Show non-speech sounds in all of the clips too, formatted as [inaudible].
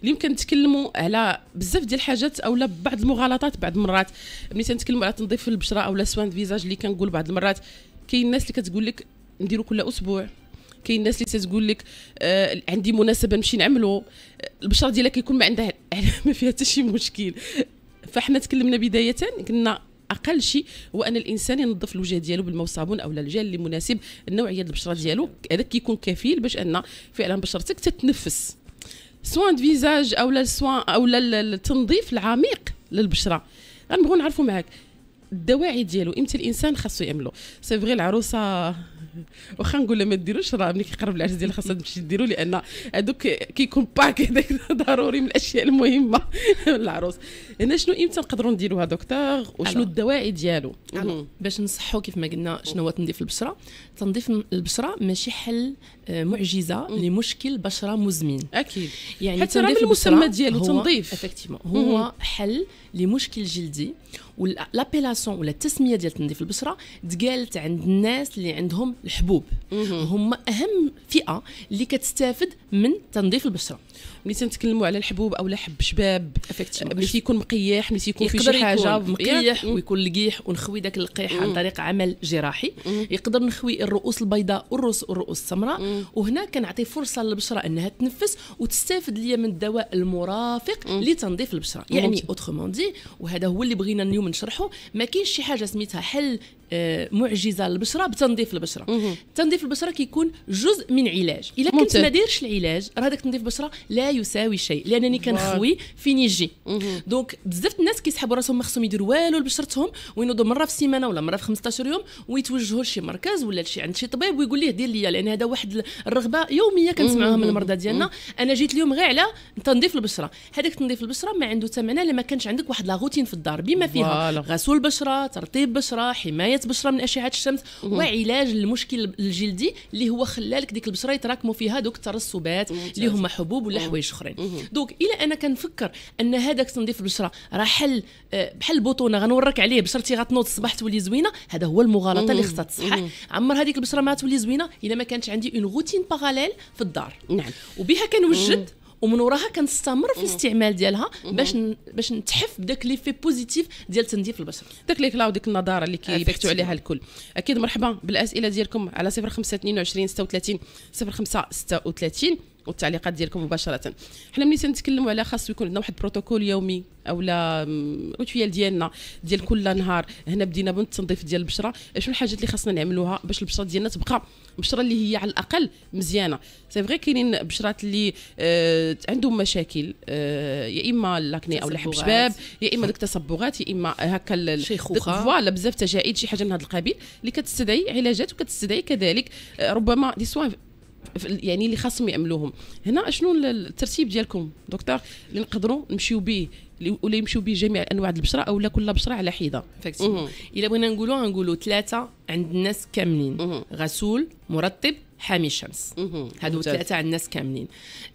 اللي يمكن نتكلموا على بزاف ديال الحاجات اولا بعض المغالطات بعض المرات ملي تنتكلموا على تنظيف البشره اولا سوان فيزاج اللي كنقول بعض المرات كاين الناس اللي كتقول لك نديرو كل اسبوع كاين الناس اللي تتقول لك آه عندي مناسبه نمشي نعملو البشره ديالها كيكون ما عندها [laughs] ما فيها حتى شي مشكل فاحنا تكلمنا بدايه قلنا اقل شيء هو ان الانسان ينظف الوجه ديالو بالماء والصابون او الجل اللي مناسب النوعيه ديال البشره ديالو هذاك كيكون كفيل باش ان فعلا بشرتك تتنفس سوان فيزاج او للسوان او للتنظيف العميق للبشره غنبغيو نعرفوا معاك الدواعي ديالو امتى الانسان خاصو يعملو سي فغي العروسه واخا نقول لها ما ديروش راه ملي كيقرب العرس ديالها خاصها تمشي ديرو لان هذوك كيكون باك [laughs] هذاك ضروري من الاشياء المهمه [laughs] العروس هنا شنو امتى نقدروا نديروها دكتور وشنو الدواعي ديالو باش نصحوا كيف ما قلنا شنو هو تنظيف البشره تنظيف البشره ماشي حل آه، معجزه لمشكل بشره مزمن اكيد يعني حتى من المسمى ديالو تنظيف هو حل لمشكل جلدي لابيلاسيون ولا التسميه ديال تنظيف البشره تقالت عند الناس اللي عندهم الحبوب هما اهم فئه اللي كتستافد من تنظيف البشره ملي تنتكلموا على الحبوب او حب شباب ملي تيكون مقيح ملي تيكون في شي حاجه مقيح ويكون لقيح ونخوي داك اللقيح عن طريق عمل جراحي يقدر نخوي الرؤوس البيضاء والرؤوس والرؤوس السمراء وهنا كنعطي فرصه للبشره انها تنفس وتستافد ليا من الدواء المرافق لتنظيف البشره يعني اوترومون دي وهذا هو اللي بغينا اليوم ونشرحوا ما كاينش شي حاجه سميتها حل آه، معجزه للبشره بتنظيف البشره تنظيف البشره كيكون جزء من علاج الا كنت ما دايرش العلاج راه هذاك تنظيف البشره لا يساوي شيء لانني كنخوي فين يجي دونك بزاف الناس كيسحبوا راسهم ما خصهم يديروا والو لبشرتهم وينوضوا مره في السيمانه ولا مره في 15 يوم ويتوجهوا لشي مركز ولا لشي عند شي طبيب ويقول ليه دير لي لان هذا واحد الرغبه يوميه كنسمعوها من المرضى ديالنا انا جيت اليوم غير على تنظيف البشره هذاك تنظيف البشره ما عنده ثمن الا ما كانش عندك واحد لا روتين في الدار بما فيها غسول بشره ترطيب بشره حمايه بشره من اشعه الشمس وعلاج المشكل الجلدي اللي هو خلالك ديك البشره يتراكموا فيها دوك الترسبات اللي هما حبوب ولا حوايج اخرين دوك الى انا كنفكر ان هذاك تنظيف البشره راه حل آه، بحال البطونه غنورك عليه بشرتي غتنوض الصباح تولي زوينه هذا هو المغالطه اللي خصها تصحح عمر هذيك البشره ما تولي زوينه الا ما كانش عندي اون روتين باراليل في الدار نعم وبها كنوجد ومن وراها كنستمر في الاستعمال ديالها باش باش نتحف بداك لي في بوزيتيف ديال تنظيف البشره داك لي كلاود ديك النضاره اللي كيبحثوا عليها الكل اكيد مرحبا بالاسئله ديالكم على 05 22 36 05 36 والتعليقات ديالكم مباشره حنا ملي تنتكلموا على خاص يكون عندنا واحد البروتوكول يومي اولا روتويال ديالنا ديال كل نهار هنا بدينا بالتنظيف ديال البشره شنو الحاجات اللي خاصنا نعملوها باش البشره ديالنا تبقى بشره اللي هي على الاقل مزيانه سي فري كاينين بشرات اللي آه عندهم مشاكل آه يا اما لاكني او لحم شباب يا اما ديك التصبغات يا اما هكا فوالا بزاف تجاعيد شي حاجه من هذا القبيل اللي كتستدعي علاجات وكتستدعي كذلك آه ربما دي سوان يعني اللي خاصهم يعملوهم هنا شنو الترتيب ديالكم دكتور اللي نقدروا نمشيو به ولا يمشيو به جميع انواع البشره او لا كل بشره على حيده الا بغينا نقولوا نقولوا ثلاثه عند الناس كاملين غسول مرطب حامي الشمس هادو ثلاثه على الناس كاملين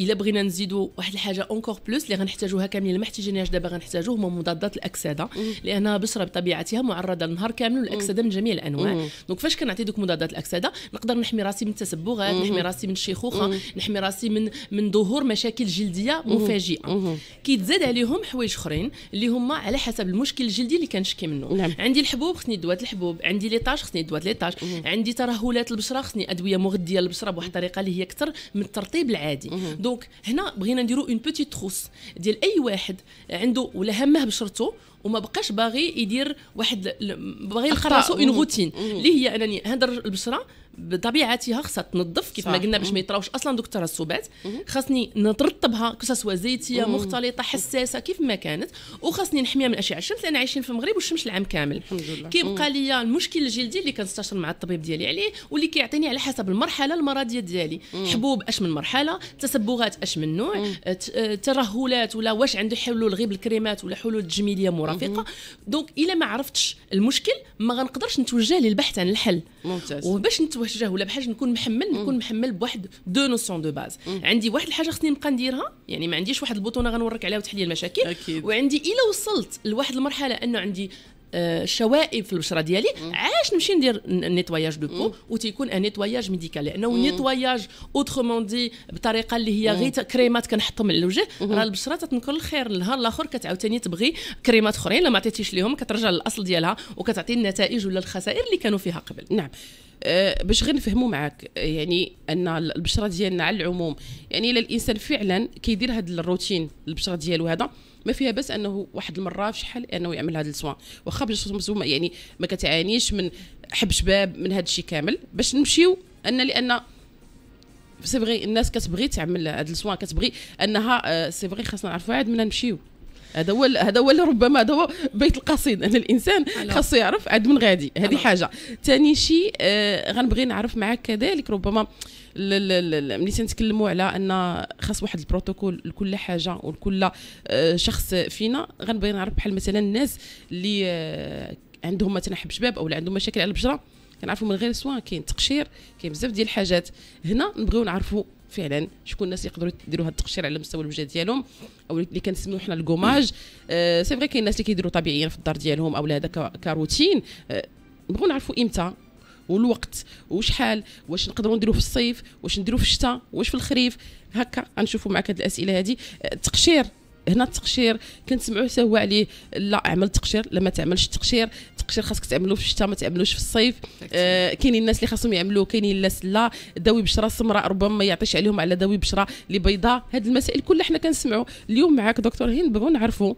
الا بغينا نزيدوا واحد الحاجه اونكور بلوس اللي غنحتاجوها كاملين اللي ما احتاجيناش دابا غنحتاجوه هما مضادات الاكسده لان بشره بطبيعتها معرضه النهار كامل للاكسده من جميع الانواع دونك فاش كنعطي دوك مضادات الاكسده نقدر نحمي راسي من التسبغات نحمي راسي من الشيخوخه نحمي راسي من من ظهور مشاكل جلديه مفاجئه كيتزاد عليهم حوايج اخرين اللي هما على حسب المشكل الجلدي اللي كنشكي منه نعم. عندي الحبوب خصني دوات الحبوب عندي ليطاج خصني دوات ليطاج عندي ترهلات البشره خصني ادويه مغذيه ديال البشره بواحد الطريقه اللي هي اكثر من الترطيب العادي دونك هنا بغينا نديرو اون بوتيت تروس ديال اي واحد عنده ولا همه بشرته وما بقاش باغي يدير واحد باغي يلقى راسو اون روتين اللي هي انني هذا البشره بطبيعتها خصها تنظف كيف ما قلنا باش ما يطراوش اصلا دوك الترسبات خاصني نترطبها سوا زيتيه مختلطه حساسه كيف ما كانت وخاصني نحميها من اشعه الشمس لان عايشين في المغرب والشمس العام كامل كيبقى لي المشكل الجلدي اللي كنستشر مع الطبيب ديالي عليه واللي كيعطيني على حسب المرحله المرضيه ديالي حبوب اش من مرحله تسبغات اش من نوع ترهلات ولا واش عنده حلول غير بالكريمات ولا حلول تجميليه ورفيقه دونك الا ما عرفتش المشكل ما غنقدرش نتوجه للبحث عن الحل ممتاز وباش نتوجه ولا بحاجه نكون محمل نكون محمل بواحد دو نوسيون دو باز عندي واحد الحاجه خصني نبقى نديرها يعني ما عنديش واحد البوطونه غنورك عليها وتحلي المشاكل أكيد. وعندي الا وصلت لواحد المرحله انه عندي آه، شوائب في البشره ديالي علاش نمشي ندير نيتواياج دو بو وتيكون ان نيتواياج ميديكال لانه نيتواياج اوترومون دي بطريقه اللي هي غير كريمات كنحطهم على الوجه راه البشره تتنكر الخير النهار الاخر كتعاوتاني تبغي كريمات اخرين ما عطيتيش ليهم كترجع للاصل ديالها وكتعطي النتائج ولا الخسائر اللي كانوا فيها قبل نعم أه باش غير نفهموا معاك يعني ان البشره ديالنا على العموم يعني الا الانسان فعلا كيدير هذا الروتين البشره ديالو هذا ما فيها بس انه واحد المره في شحال انه يعمل هذا السوان واخا بجوج يعني ما كتعانيش من حب شباب من هذا الشيء كامل باش نمشيو ان لان سي الناس كتبغي تعمل هاد السوان كتبغي انها سي آه، فغي خاصنا نعرفوا عاد منا نمشيو هذا هو هذا هو ربما هذا هو بيت القصيد ان الانسان خاصو يعرف عاد من غادي هذه حاجه ثاني شيء آه غنبغي نعرف معك كذلك ربما ملي تنتكلموا على ان خاص واحد البروتوكول لكل حاجه ولكل آه شخص فينا غنبغي نعرف بحال مثلا الناس اللي آه عندهم مثلا حب شباب او عندهم مشاكل على البشره كنعرفوا من غير سوان كاين تقشير كاين بزاف ديال الحاجات هنا نبغيو نعرفوا فعلا شكون الناس يقدروا يديروا هذا التقشير على مستوى الوجه ديالهم او اللي كنسميو حنا الكوماج آه سي فغي كاين الناس اللي كيديروا طبيعيا في الدار ديالهم او هذا كروتين آه نبغيو نعرفوا امتى والوقت وشحال واش نقدروا نديروا في الصيف واش نديروا في الشتاء واش في الخريف هكا غنشوفوا معك هاد الاسئله هذه آه، التقشير هنا التقشير كنسمعوا حتى هو عليه لا اعمل تقشير لا ما تعملش تقشير التقشير خاصك تعملوه في الشتاء ما تعملوش في الصيف آه كاينين الناس اللي خاصهم يعملوه كاينين الناس لا داوي بشره سمراء ربما ما يعطيش عليهم على داوي بشره اللي بيضاء هذه المسائل كلها حنا كنسمعوا اليوم معاك دكتور هند بغاو نعرفوا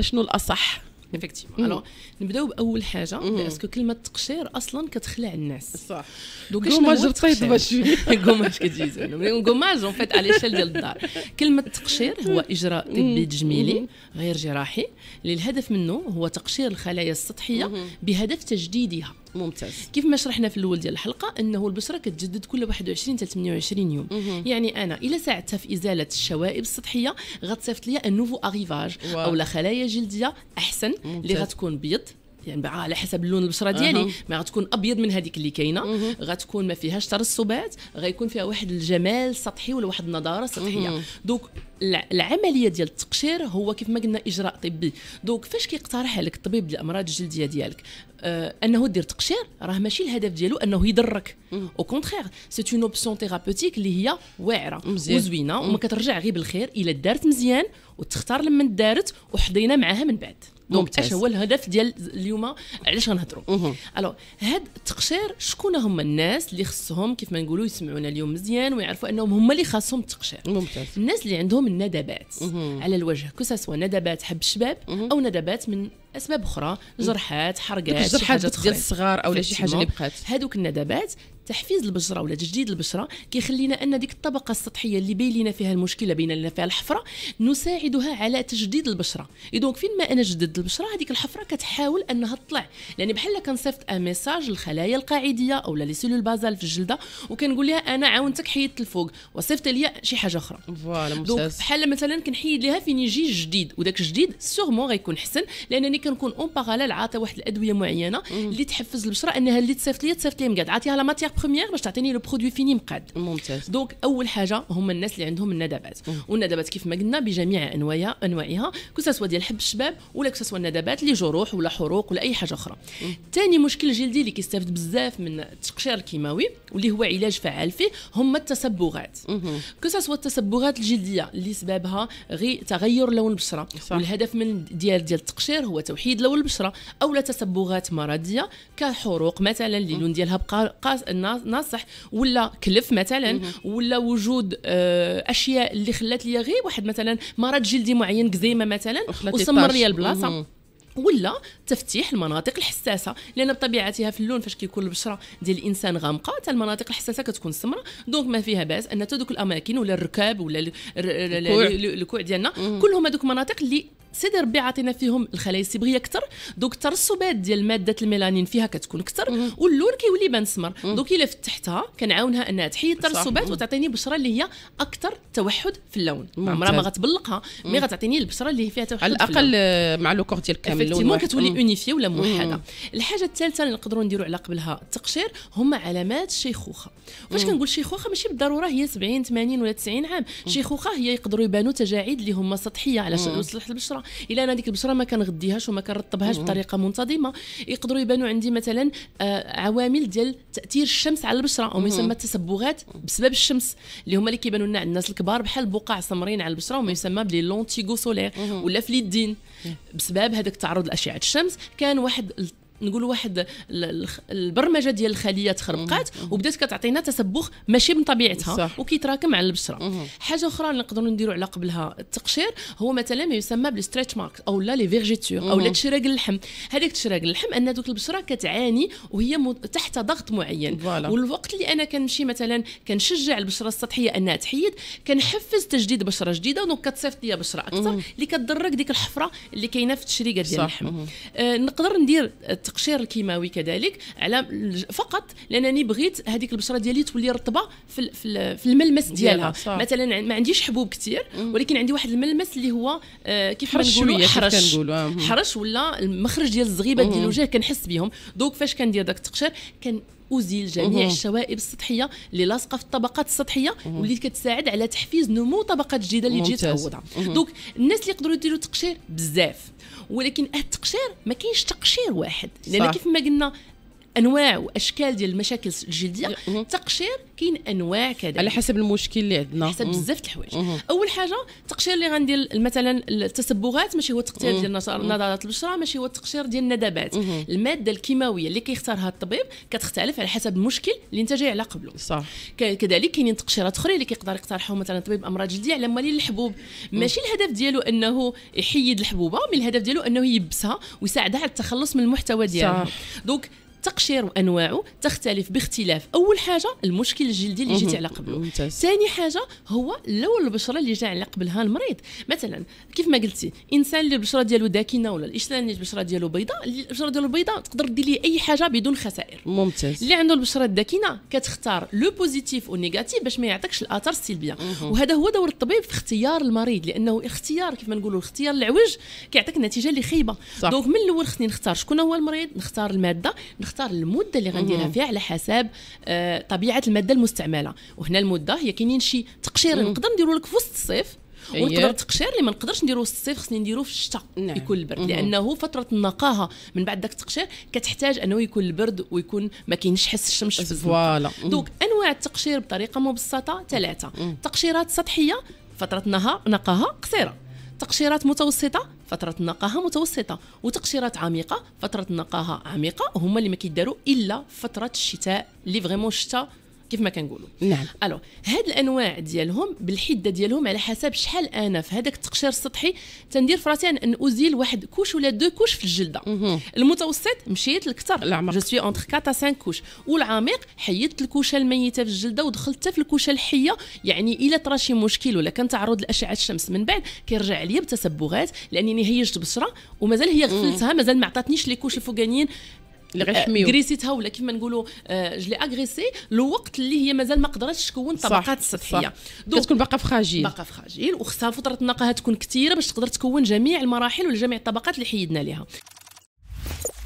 شنو الاصح ايفيكتيفمون الوغ mm. نبداو باول حاجه mm. باسكو كلمه تقشير اصلا كتخلع الناس صح دوك اش غوماج رطيب شويه غوماج كتجيزو غوماج اون فيت على شال ديال الدار كلمه تقشير هو mm. اجراء طبي تجميلي غير جراحي اللي الهدف منه هو تقشير الخلايا السطحيه mm-hmm. بهدف تجديدها ممتاز كيف ما شرحنا في الاول ديال الحلقه انه البشره كتجدد كل 21 حتى 28 يوم مم. يعني انا الا ساعدتها في ازاله الشوائب السطحيه غتصيفط لي ان نوفو اريفاج او خلايا جلديه احسن اللي غتكون بيض يعني على حسب اللون البشره ديالي أه. ما غتكون ابيض من هذيك اللي كاينه غتكون ما فيهاش ترسبات غيكون فيها واحد الجمال سطحي ولا واحد النضاره سطحيه دوك العمليه ديال التقشير هو كيف ما قلنا اجراء طبي دوك فاش كيقترح عليك الطبيب الامراض الجلديه ديالك آه انه دير تقشير راه ماشي الهدف ديالو انه يضرك او كونترير سي اون اوبسيون ثيرابوتيك اللي هي واعره وزوينه وما كترجع غير بالخير الا دارت مزيان وتختار لمن دارت وحضينا معاها من بعد دونك اش هو الهدف ديال اليوم علاش غنهضروا الو هاد التقشير شكون هما الناس اللي خصهم كيف ما نقولوا يسمعونا اليوم مزيان ويعرفوا انهم هما اللي خاصهم التقشير ممتاز الناس اللي عندهم الندبات على الوجه كو ندبات حب الشباب او ندبات من اسباب اخرى جرحات حرقات جرحات ديال الصغار او شي حاجه اللي بقات هذوك الندبات تحفيز البشره ولا تجديد البشره كيخلينا ان ديك الطبقه السطحيه اللي باين لنا فيها المشكله باين لنا فيها الحفره نساعدها على تجديد البشره دونك فين ما انا جددت البشره هذيك الحفره كتحاول انها تطلع يعني بحال كنصيفط ان ميساج للخلايا القاعديه لا لي سيلول بازال في الجلده وكنقول لها انا عاونتك حيدت الفوق وصيفط لي شي حاجه اخرى فوالا دونك بحال مثلا كنحيد لها فين يجي الجديد وداك الجديد سيغمون غيكون حسن لانني كنكون اون باراليل عاطي واحد الادويه معينه اللي تحفز البشره انها اللي تصيفط لي تصيفط لي مقاد عاطيها لا ماتيغ ماتيير بروميير باش تعطيني لو برودوي فيني مقاد ممتاز دونك اول حاجه هما الناس اللي عندهم الندبات والندبات كيف ما قلنا بجميع انواعها انواعها كو سوا ديال حب الشباب ولا كو سوا الندبات اللي جروح ولا حروق ولا اي حاجه اخرى ثاني مشكل جلدي اللي كيستافد بزاف من التقشير الكيماوي واللي هو علاج فعال فيه هما التصبغات كو سوا التصبغات الجلديه اللي سببها غير تغير لون البشره صح. والهدف من ديال ديال التقشير هو توحيد لون البشره او لا تصبغات مرضيه كحروق مثلا اللي اللون ديالها بقى قاس ناصح ولا كلف مثلا ولا وجود آه، اشياء اللي خلات لي غير واحد مثلا مرض جلدي معين كزيمه مثلا وسمر لي البلاصه ولا تفتيح المناطق الحساسه لان بطبيعتها في اللون فاش كيكون البشره ديال الانسان غامقه حتى المناطق الحساسه كتكون سمراء دونك ما فيها باس ان تدوك الاماكن ولا الركاب ولا الكوع ديالنا كلهم هذوك مناطق اللي سي دي ربي عاطينا فيهم الخلايا الصبغيه اكثر دوك الترسبات ديال ماده الميلانين فيها كتكون اكثر واللون كيولي بان سمر دوك الا فتحتها كنعاونها انها تحيد الترسبات وتعطيني بشره اللي هي اكثر توحد في اللون عمرها ما غتبلقها مي غتعطيني البشره اللي فيها توحد على الاقل آه، مع لو كور ديال كامل اللون كتولي اونيفي ولا موحده الحاجه الثالثه اللي نقدروا نديروا على قبلها التقشير هما علامات الشيخوخه فاش كنقول شيخوخه ماشي بالضروره هي 70 80 ولا 90 عام شيخوخه هي يقدروا يبانوا تجاعيد اللي هما سطحيه على سطح البشره الا انا ديك البشره ما كنغديهاش وما كنرطبهاش بطريقه منتظمه يقدروا يبانوا عندي مثلا آه، عوامل ديال تاثير الشمس على البشره او ما يسمى التسبغات بسبب الشمس اللي هما اللي كيبانوا لنا عند الناس الكبار بحال بقع سمرين على البشره وما يسمى بلي لونتيغو سولير ولا في اليدين بسبب هذاك التعرض لاشعه الشمس كان واحد نقول واحد البرمجه ديال الخليه تخربقات وبدات كتعطينا تسبخ ماشي من طبيعتها وكيتراكم على البشره حاجه اخرى اللي نقدروا نديروا على قبلها التقشير هو مثلا ما يسمى بالستريتش مارك او لا لي فيرجيتور او لا تشراق اللحم هذيك تشراق اللحم ان دوك البشره كتعاني وهي تحت ضغط معين والوقت اللي انا كنمشي مثلا كنشجع البشره السطحيه انها تحيد كنحفز تجديد بشره جديده دونك كتصيفط ليا بشره اكثر اللي كتضرك ديك الحفره اللي كاينه في التشريقه ديال اللحم آه نقدر ندير التقشير الكيماوي كذلك على فقط لانني بغيت هذيك البشره ديالي تولي رطبه في في الملمس ديالها مثلا ما عنديش حبوب كثير ولكن عندي واحد الملمس اللي هو آه، كيف حرش شويه آه، حرش حرش ولا المخرج ديال الزغيبه ديال الوجه كنحس بهم دوك فاش كندير داك التقشير كان أزيل جميع الشوائب السطحية اللي لاصقة في الطبقات السطحية واللي كتساعد على تحفيز نمو طبقات جديدة اللي تجي تعوضها دونك الناس اللي يقدروا يديروا تقشير بزاف ولكن التقشير ما كاينش تقشير واحد لان كيف ما قلنا انواع واشكال ديال المشاكل الجلديه التقشير كاين انواع كذا على حسب المشكل اللي عندنا حسب بزاف د الحوايج اول حاجه التقشير اللي غندير مثلا التصبغات ماشي هو التقشير ديال نضارات البشره ماشي هو التقشير ديال الندبات الماده الكيماويه اللي كيختارها الطبيب كتختلف على حسب المشكل اللي انت جاي على قبله صح كذلك كاينين تقشيرات اخرى اللي كيقدر يقترحهم مثلا طبيب امراض جلديه على مالي الحبوب ماشي الهدف ديالو انه يحيد الحبوبه من الهدف ديالو انه يبسها ويساعدها على التخلص من المحتوى ديالها دونك التقشير وانواعه تختلف باختلاف اول حاجه المشكل الجلدي اللي جيتي على قبله ثاني حاجه هو لون البشره اللي جا على قبلها المريض مثلا كيف ما قلتي انسان اللي البشره ديالو داكنه ولا الانسان اللي البشره ديالو بيضاء البشره ديالو بيضاء تقدر دير ليه اي حاجه بدون خسائر ممتاز اللي عنده البشره الداكنه كتختار لو بوزيتيف والنيجاتيف باش ما يعطيكش الاثار السلبيه وهذا هو دور الطبيب في اختيار المريض لانه اختيار كيف ما نقولوا اختيار العوج كيعطيك النتيجه اللي خايبه دونك من الاول خصني نختار شكون هو المريض نختار الماده نختار نختار المده اللي غنديرها فيها على حسب آه، طبيعه الماده المستعمله وهنا المده هي كاينين شي تقشير نقدر نديرو لك في وسط الصيف أيوة. ونقدر التقشير اللي ما نقدرش نديرو في الصيف خصني نديرو في الشتاء نعم. يكون البرد لانه فتره النقاهه من بعد ذاك التقشير كتحتاج انه يكون البرد ويكون ما كاينش حس الشمس في فوالا دونك انواع التقشير بطريقه مبسطه ثلاثه تقشيرات سطحيه فتره نقاهه قصيره تقشيرات متوسطه فتره النقاهه متوسطه وتقشيرات عميقه فتره النقاهه عميقه هما اللي ما كيداروا الا فتره الشتاء اللي فريمون الشتاء كيف ما كنقولوا نعم الو هاد الانواع ديالهم بالحده ديالهم على حسب شحال انا في هذاك التقشير السطحي تندير في راسي ان ازيل واحد كوش ولا دو كوش في الجلده المتوسط مشيت لكثر العمق جو سوي اونتر 4 5 كوش والعميق حيدت الكوشه الميته في الجلده ودخلت في الكوشه الحيه يعني الا طرا شي مشكل ولا كان تعرض لاشعه الشمس من بعد كيرجع عليا بتسبغات لانني هيجت بشره ومازال هي غفلتها مازال ما عطاتنيش لي كوش الفوقانيين اللي آه، غيحميو غريسيتها ولا كيف ما نقولوا جلي آه، اغريسي الوقت اللي هي مازال ما قدرتش تكون طبقات سطحيه دونك تكون باقا فخاجيل باقا فخاجيل وخصها فتره النقاهه تكون كثيره باش تقدر تكون جميع المراحل ولا جميع الطبقات اللي حيدنا لها